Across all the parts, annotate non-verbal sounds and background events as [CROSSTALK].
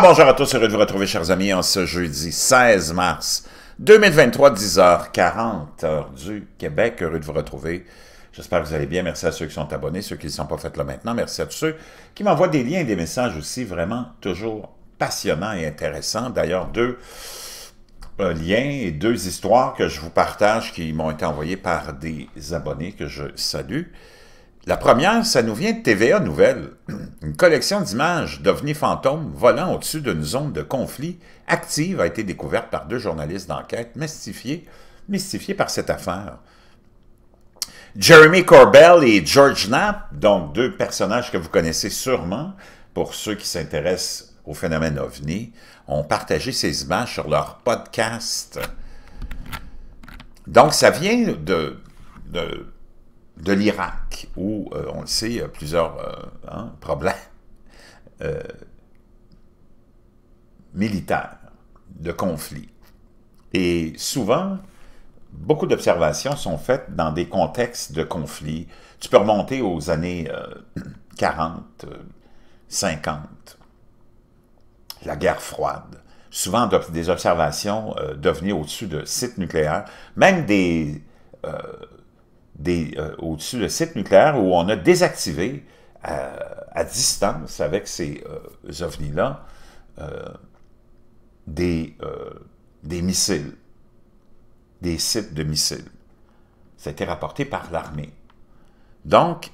bonjour à tous, heureux de vous retrouver chers amis en ce jeudi 16 mars 2023, 10h40 heure du Québec. Heureux de vous retrouver. J'espère que vous allez bien. Merci à ceux qui sont abonnés, ceux qui ne sont pas faits là maintenant. Merci à tous ceux qui m'envoient des liens et des messages aussi vraiment toujours passionnants et intéressants. D'ailleurs, deux euh, liens et deux histoires que je vous partage qui m'ont été envoyées par des abonnés que je salue. La première, ça nous vient de TVA Nouvelle, [CLEARS THROAT] une collection d'images d'ovnis fantômes volant au-dessus d'une zone de conflit active a été découverte par deux journalistes d'enquête mystifiés, mystifiés par cette affaire. Jeremy Corbell et George Knapp, donc deux personnages que vous connaissez sûrement pour ceux qui s'intéressent au phénomène ovni, ont partagé ces images sur leur podcast. Donc ça vient de de l'Irak, où, euh, on le sait, plusieurs euh, hein, problèmes euh, militaires, de conflits. Et souvent, beaucoup d'observations sont faites dans des contextes de conflits. Tu peux remonter aux années 40, 50, [CLEARS THROAT] la guerre froide, souvent des observations devenues au-dessus de sites nucléaires, même des, euh, au-dessus de sites nucléaires où on a désactivé euh, à, distance avec ces euh, ovnis-là des, des missiles, des sites de missiles. Ça a été rapporté par l'armée. Donc,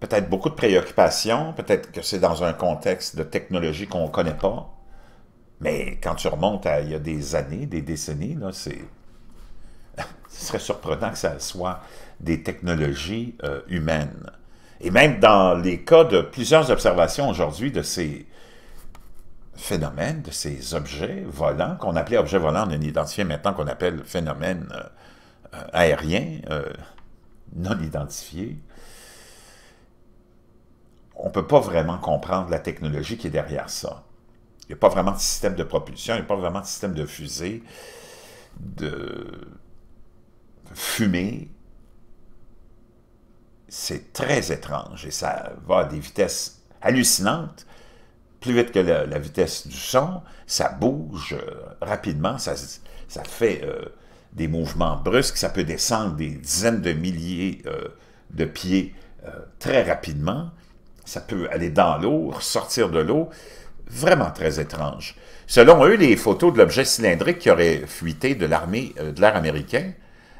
peut-être beaucoup de préoccupations, peut-être que c'est dans un contexte de technologie qu'on ne connaît pas, mais quand tu remontes à il y a des années, des décennies, là, c'est ce serait surprenant que ça soit des technologies euh, humaines. Et même dans les cas de plusieurs observations aujourd'hui de ces phénomènes, de ces objets volants, qu'on appelait objets volants, on les identifié maintenant qu'on appelle phénomènes euh, aériens, euh, non identifiés. on ne peut pas vraiment comprendre la technologie qui est derrière ça. Il n'y a pas vraiment de système de propulsion, il n'y a pas vraiment de système de fusée, de Fumer, c'est très étrange et ça va à des vitesses hallucinantes, plus vite que la, vitesse du son, ça bouge euh, rapidement, ça, fait euh, des mouvements brusques, ça peut descendre des dizaines de milliers euh, de pieds très rapidement, ça peut aller dans l'eau, ressortir de l'eau, vraiment très étrange. Selon eux, les photos de l'objet cylindrique qui aurait fuité de l'armée de l'air américain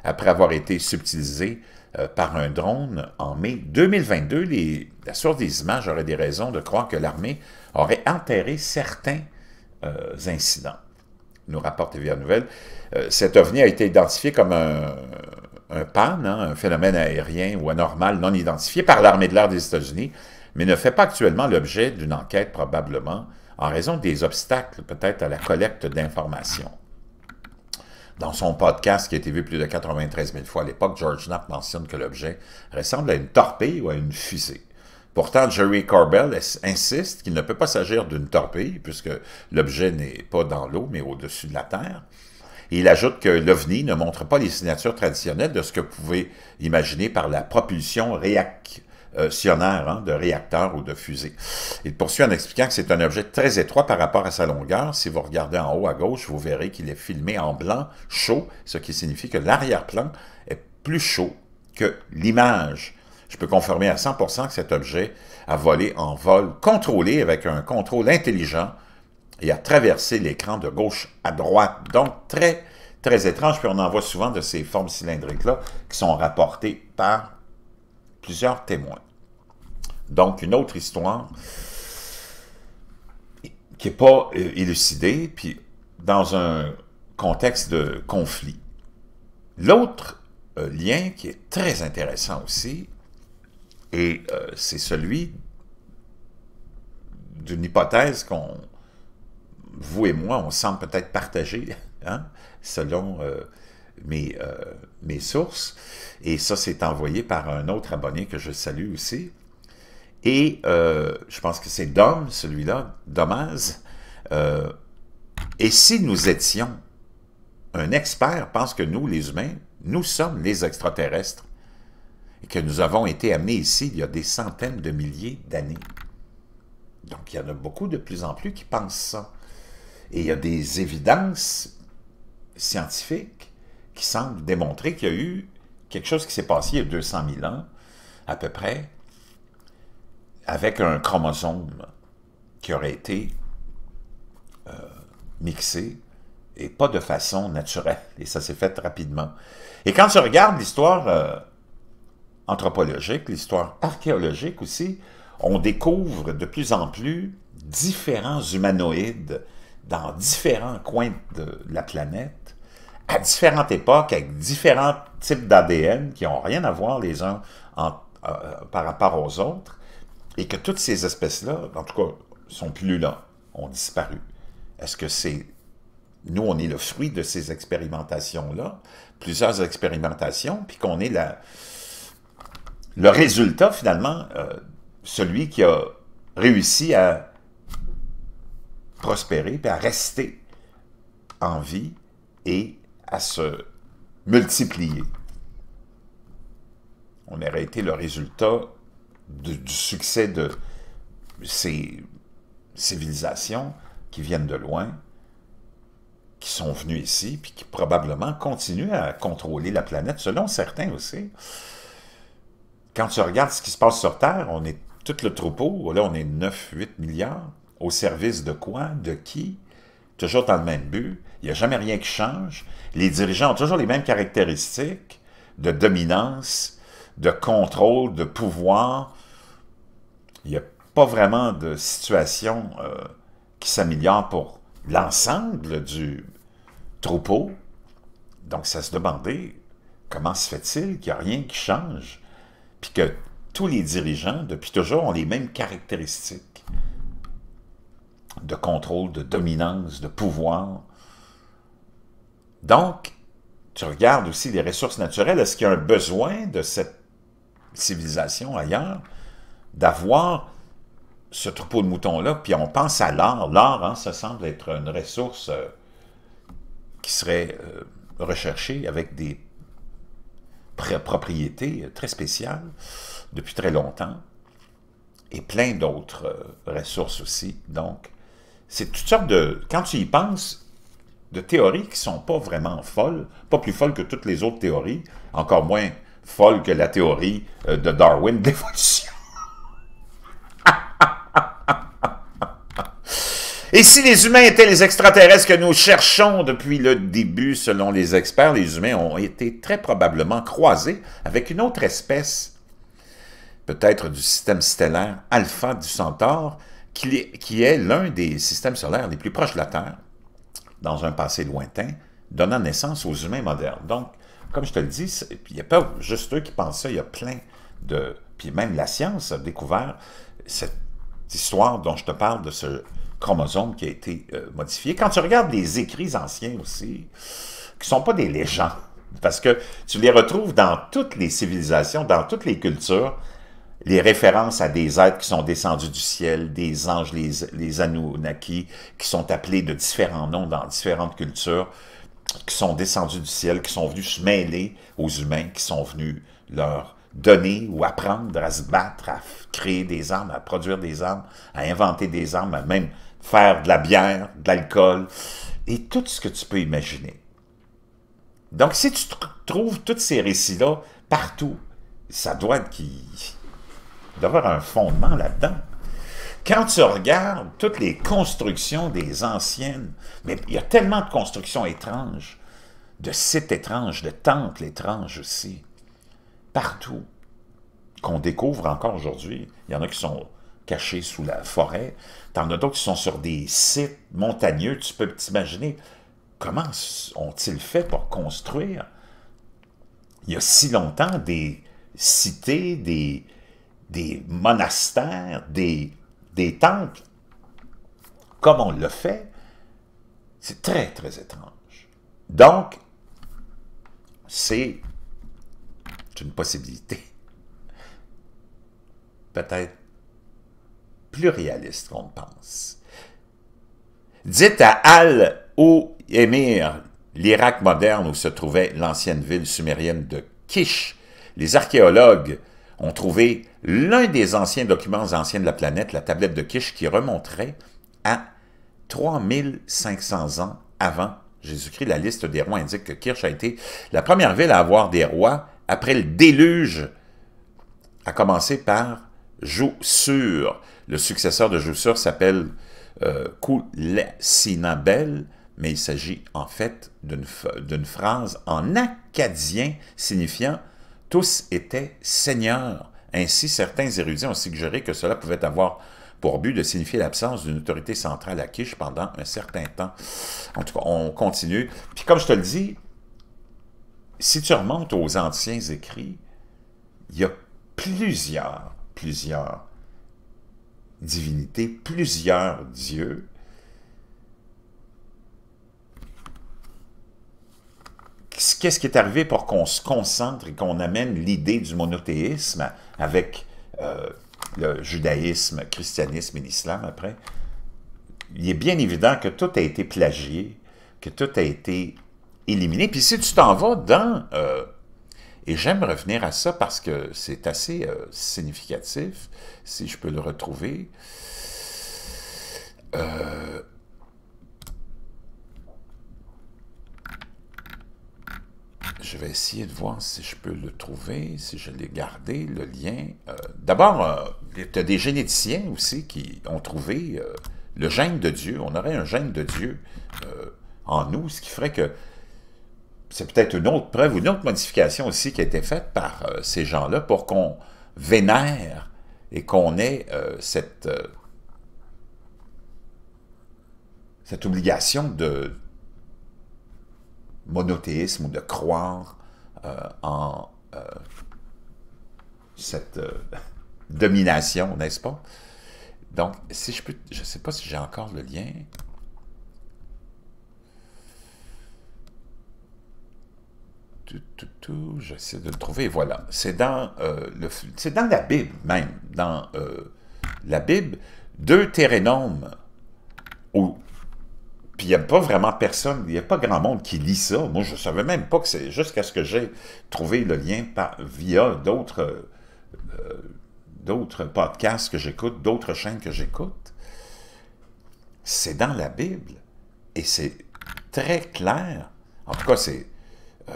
après avoir été subtilisé euh, par un drone en mai 2022. Les, la source des images aurait des raisons de croire que l'armée aurait enterré certains euh, incidents, nous rapporte TVA Nouvelle. Euh, cet ovni a été identifié comme un, un pan, hein, un phénomène aérien ou anormal non identifié par l'armée de l'air des États-Unis, mais ne fait pas actuellement l'objet d'une enquête probablement en raison des obstacles peut-être à la collecte d'informations. Dans son podcast qui a été vu plus de 93 000 fois à l'époque, George Knapp mentionne que l'objet ressemble à une torpille ou à une fusée. Pourtant, Jerry Corbell insiste qu'il ne peut pas s'agir d'une torpille, puisque l'objet n'est pas dans l'eau, mais au-dessus de la Terre. il ajoute que l'OVNI ne montre pas les signatures traditionnelles de ce que vous pouvez imaginer par la propulsion réac euh, sionnaire hein, de réacteur ou de fusée. Il poursuit en expliquant que c'est un objet très étroit par rapport à sa longueur. Si vous regardez en haut à gauche, vous verrez qu'il est filmé en blanc chaud, ce qui signifie que l'arrière-plan est plus chaud que l'image. Je peux confirmer à 100% que cet objet a volé en vol contrôlé avec un contrôle intelligent et a traversé l'écran de gauche à droite. Donc, très, très étrange. Puis on en voit souvent de ces formes cylindriques-là qui sont rapportées par plusieurs témoins. Donc, une autre histoire qui n'est pas euh, élucidée, puis dans un contexte de conflit. L'autre euh, lien qui est très intéressant aussi, et euh, c'est celui d'une hypothèse qu'on, vous et moi, on semble peut-être partager, [LAUGHS] hein, selon mes, mes sources, et ça c'est envoyé par un autre abonné que je salue aussi, et euh, je pense que c'est Dom, celui-là, Domaz. Euh, et si nous étions, un expert pense que nous, les humains, nous sommes les extraterrestres et que nous avons été amenés ici il y a des centaines de milliers d'années. Donc, il y en a beaucoup de plus en plus qui pensent ça. Et il y a des évidences scientifiques qui semblent démontrer qu'il y a eu quelque chose qui s'est passé il y a 200 000 ans, à peu près, avec un chromosome qui aurait été euh, mixé et pas de façon naturelle. Et ça s'est fait rapidement. Et quand on regarde l'histoire euh, anthropologique, l'histoire archéologique aussi, on découvre de plus en plus différents humanoïdes dans différents coins de la planète, à différentes époques, avec différents types d'ADN qui n'ont rien à voir les uns euh, par rapport aux autres et que toutes ces espèces-là, en tout cas, sont plus là, ont disparu. Est-ce que c'est... Nous, on est le fruit de ces expérimentations-là, plusieurs expérimentations, puis qu'on est le résultat, finalement, euh, celui qui a réussi à prospérer, puis à rester en vie et à se multiplier. On aurait été le résultat du succès de ces civilisations qui viennent de loin, qui sont venues ici, puis qui probablement continuent à contrôler la planète, selon certains aussi. Quand tu regardes ce qui se passe sur Terre, on est tout le troupeau, là on est 9-8 milliards, au service de quoi, de qui, toujours dans le même but, il n'y a jamais rien qui change, les dirigeants ont toujours les mêmes caractéristiques de dominance, de contrôle, de pouvoir, il n'y a pas vraiment de situation euh, qui s'améliore pour l'ensemble du troupeau. Donc, ça se demandait comment se fait-il qu'il n'y a rien qui change, puis que tous les dirigeants, depuis toujours, ont les mêmes caractéristiques de contrôle, de dominance, de pouvoir. Donc, tu regardes aussi les ressources naturelles. Est-ce qu'il y a un besoin de cette civilisation ailleurs, d'avoir ce troupeau de moutons-là, puis on pense à l'art. L'art, hein, ça semble être une ressource euh, qui serait euh, recherchée avec des propriétés euh, très spéciales depuis très longtemps et plein d'autres ressources aussi. Donc, c'est toutes sortes de... Quand tu y penses, de théories qui ne sont pas vraiment folles, pas plus folles que toutes les autres théories, encore moins folle que la théorie euh, de Darwin d'évolution. Et si les humains étaient les extraterrestres que nous cherchons depuis le début, selon les experts, les humains ont été très probablement croisés avec une autre espèce, peut-être du système stellaire Alpha du Centaure, qui est l'un des systèmes solaires les plus proches de la Terre, dans un passé lointain, donnant naissance aux humains modernes. Donc, comme je te le dis, il n'y a pas juste eux qui pensent ça, il y a plein de... Puis même la science a découvert cette histoire dont je te parle de ce chromosome qui a été euh, modifié. Quand tu regardes les écrits anciens aussi, qui ne sont pas des légendes, parce que tu les retrouves dans toutes les civilisations, dans toutes les cultures, les références à des êtres qui sont descendus du ciel, des anges, les, les Anunnaki, qui sont appelés de différents noms dans différentes cultures qui sont descendus du ciel, qui sont venus se mêler aux humains, qui sont venus leur donner ou apprendre à se battre, à créer des armes, à produire des armes, à inventer des armes, à même faire de la bière, de l'alcool, et tout ce que tu peux imaginer. Donc, si tu trouves tous ces récits-là partout, ça doit être avoir un fondement là-dedans. Quand tu regardes toutes les constructions des anciennes, mais il y a tellement de constructions étranges, de sites étranges, de temples étranges aussi, partout, qu'on découvre encore aujourd'hui. Il y en a qui sont cachés sous la forêt, t'en as d'autres qui sont sur des sites montagneux, tu peux t'imaginer comment ont-ils fait pour construire il y a si longtemps des cités, des, des monastères, des des temples, comme on le fait, c'est très, très étrange. Donc, c'est une possibilité peut-être plus réaliste qu'on pense. Dites à Al-Ou-Émir, l'Irak moderne où se trouvait l'ancienne ville sumérienne de Kish, les archéologues ont trouvé l'un des anciens documents anciens de la planète, la tablette de Kish, qui remonterait à 3500 ans avant Jésus-Christ. La liste des rois indique que Kirch a été la première ville à avoir des rois après le déluge, à commencer par Joussure. Le successeur de Joussure s'appelle euh, Koulesinabel, mais il s'agit en fait d'une phrase en acadien signifiant « tous étaient seigneurs. Ainsi, certains érudits ont suggéré que cela pouvait avoir pour but de signifier l'absence d'une autorité centrale à quiche pendant un certain temps. En tout cas, on continue. Puis comme je te le dis, si tu remontes aux anciens écrits, il y a plusieurs, plusieurs divinités, plusieurs dieux qu'est-ce qui est arrivé pour qu'on se concentre et qu'on amène l'idée du monothéisme avec euh, le judaïsme, le christianisme et l'islam après? Il est bien évident que tout a été plagié, que tout a été éliminé. Puis si tu t'en vas dans... Euh, et j'aime revenir à ça parce que c'est assez euh, significatif, si je peux le retrouver. Euh, je vais essayer de voir si je peux le trouver, si je l'ai gardé, le lien. Euh, d'abord, il y a des généticiens aussi qui ont trouvé euh, le gène de Dieu. On aurait un gène de Dieu euh, en nous, ce qui ferait que c'est peut-être une autre preuve ou une autre modification aussi qui a été faite par ces gens-là pour qu'on vénère et qu'on ait cette, cette obligation de monothéisme ou de croire euh, en euh, cette euh, [LAUGHS] domination, n'est-ce pas? Donc, si je peux, je ne sais pas si j'ai encore le lien. Tout, tout, j'essaie de le trouver, voilà. C'est dans, dans la Bible même, dans la Bible, deux térénomes ou puis il n'y a pas vraiment personne, il n'y a pas grand monde qui lit ça. Moi, je ne savais même pas que c'est jusqu'à ce que j'ai trouvé le lien par, via d'autres euh, d'autres podcasts que j'écoute, d'autres chaînes que j'écoute. C'est dans la Bible. Et c'est très clair. En tout cas, c'est... Euh,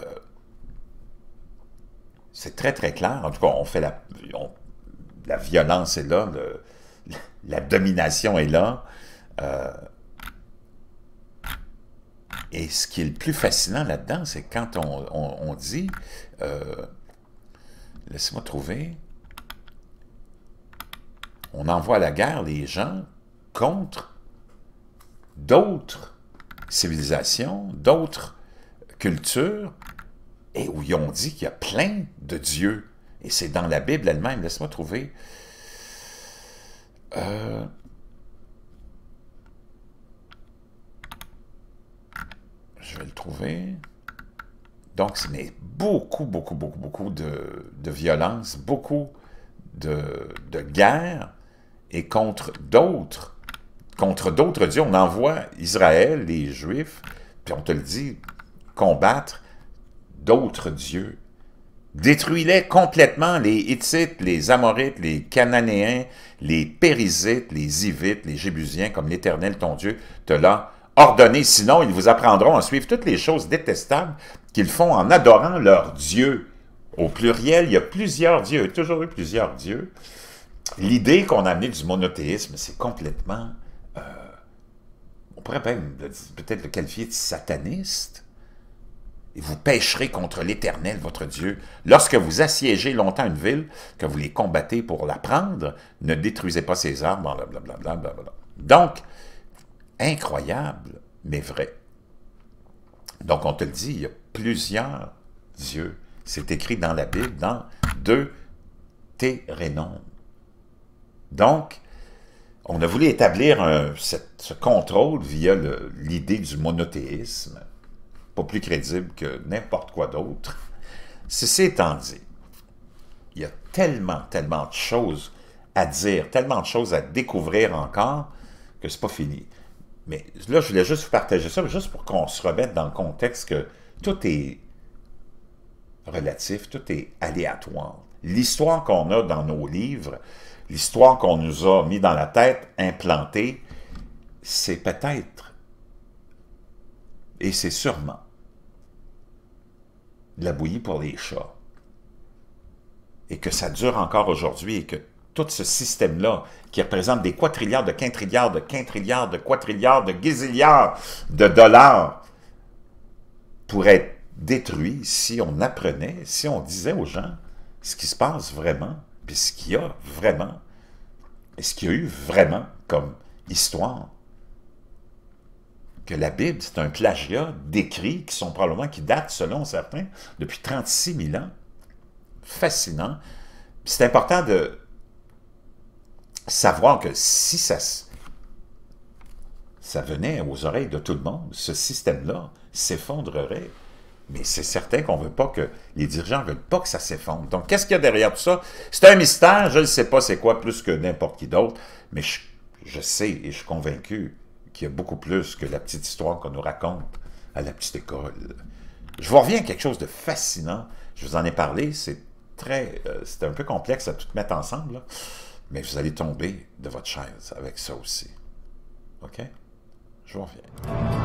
c'est très, très clair. En tout cas, on fait la... la violence est là, la domination est là. Euh, et ce qui est le plus fascinant là-dedans, c'est quand on, dit... Euh, Laisse-moi trouver. On envoie à la guerre les gens contre d'autres civilisations, d'autres cultures, et où ils ont dit qu'il y a plein de dieux. Et c'est dans la Bible elle-même. Laisse-moi trouver. Euh, je vais le trouver. Donc, ce n'est beaucoup, beaucoup, beaucoup, beaucoup de, violence, beaucoup de, guerre, et contre d'autres, contre d'autres dieux. On envoie Israël, les Juifs, puis on te le dit, combattre d'autres dieux. Détruis-les complètement, les Hittites, les Amorites, les Cananéens, les Périsites, les Ivites, les Jébusiens, comme l'Éternel ton Dieu te l'a ordonnez, sinon ils vous apprendront à suivre toutes les choses détestables qu'ils font en adorant leur Dieu. Au pluriel, il y a plusieurs dieux, il y a toujours eu plusieurs dieux. L'idée qu'on a amenée du monothéisme, c'est complètement, euh, on pourrait peut-être le qualifier de sataniste. Et vous pécherez contre l'Éternel, votre Dieu. Lorsque vous assiégez longtemps une ville, que vous les combattez pour la prendre, ne détruisez pas ses arbres, blablabla. Donc, incroyable, mais vrai. Donc, on te le dit, il y a plusieurs dieux. C'est écrit dans la Bible, dans deux Térénomes. Donc, on a voulu établir un, ce contrôle via l'idée du monothéisme, pas plus crédible que n'importe quoi d'autre. Ceci étant dit, il y a tellement, tellement de choses à dire, tellement de choses à découvrir encore que c'est pas fini. Mais là, je voulais juste vous partager ça, juste pour qu'on se remette dans le contexte que tout est relatif, tout est aléatoire. L'histoire qu'on a dans nos livres, l'histoire qu'on nous a mis dans la tête, implantée, c'est peut-être et c'est sûrement de la bouillie pour les chats. Et que ça dure encore aujourd'hui et que tout ce système-là, qui représente des quadrilliards, de quintrilliards, de quintrilliards, de quadrilliards, de gazilliards de dollars, pourrait être détruit si on apprenait, si on disait aux gens ce qui se passe vraiment, puis ce qu'il y a vraiment, et ce qu'il y a eu vraiment comme histoire. Que la Bible, c'est un plagiat d'écrits qui sont probablement, qui datent, selon certains, depuis 36 000 ans. Fascinant. C'est important de savoir que si ça, ça venait aux oreilles de tout le monde, ce système-là s'effondrerait. Mais c'est certain qu'on veut pas que les dirigeants veulent pas que ça s'effondre. Donc, qu'est-ce qu'il y a derrière tout ça? C'est un mystère, je ne sais pas c'est quoi plus que n'importe qui d'autre, mais je, sais et je suis convaincu qu'il y a beaucoup plus que la petite histoire qu'on nous raconte à la petite école. Je vous reviens à quelque chose de fascinant. Je vous en ai parlé, c'est très, euh, c'est un peu complexe à tout mettre ensemble. Mais vous allez tomber de votre chaise avec ça aussi. OK? Je vous reviens.